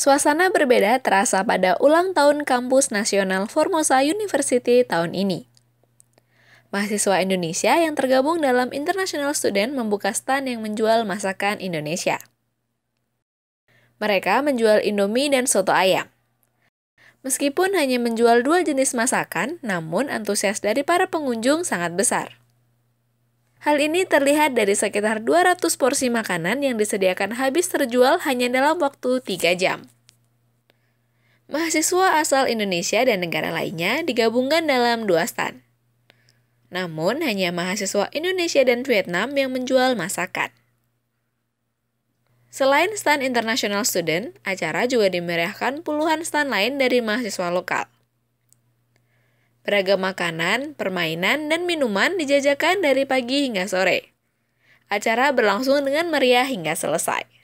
Suasana berbeda terasa pada ulang tahun kampus nasional Formosa University tahun ini. Mahasiswa Indonesia yang tergabung dalam International Student membuka stand yang menjual masakan Indonesia. Mereka menjual Indomie dan soto ayam. Meskipun hanya menjual dua jenis masakan, namun antusias dari para pengunjung sangat besar. Hal ini terlihat dari sekitar 200 porsi makanan yang disediakan habis terjual hanya dalam waktu 3 jam. Mahasiswa asal Indonesia dan negara lainnya digabungkan dalam dua stan. Namun, hanya mahasiswa Indonesia dan Vietnam yang menjual masakan. Selain stan international student, acara juga dimeriahkan puluhan stan lain dari mahasiswa lokal. Beragam makanan, permainan, dan minuman dijajakan dari pagi hingga sore. Acara berlangsung dengan meriah hingga selesai.